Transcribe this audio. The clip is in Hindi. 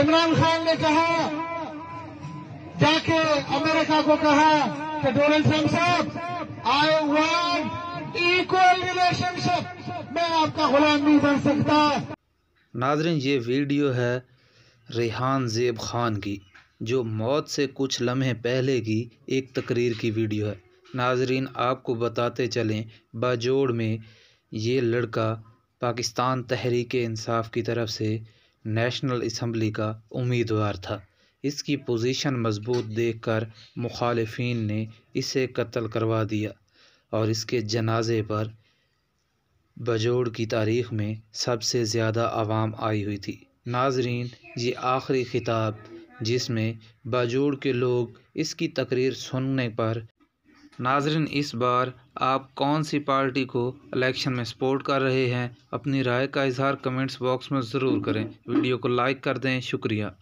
इमरान खान ने कहा जाके अमेरिका को कहा कि डोनाल्ड ट्रंप साहब आई वांट इक्वल रिलेशनशिप मैं आपका गुलाम नहीं बन सकता नाजरीन ये वीडियो है रेहान जेब खान की जो मौत से कुछ लम्हे पहले की एक तकरीर की वीडियो है नाजरीन आपको बताते चलें बाजोड़ में ये लड़का पाकिस्तान तहरीक इंसाफ की तरफ से नेशनल इसम्बली का उम्मीदवार था इसकी पोजीशन मजबूत देखकर मुखालफन ने इसे कत्ल करवा दिया और इसके जनाजे पर बजोड़ की तारीख में सबसे ज़्यादा आवाम आई हुई थी नाजरीन ये आखिरी खिताब जिसमें बाजोड़ के लोग इसकी तकरीर सुनने पर नाजरन इस बार आप कौन सी पार्टी को इलेक्शन में सपोर्ट कर रहे हैं अपनी राय का इजहार कमेंट्स बॉक्स में ज़रूर करें वीडियो को लाइक कर दें शुक्रिया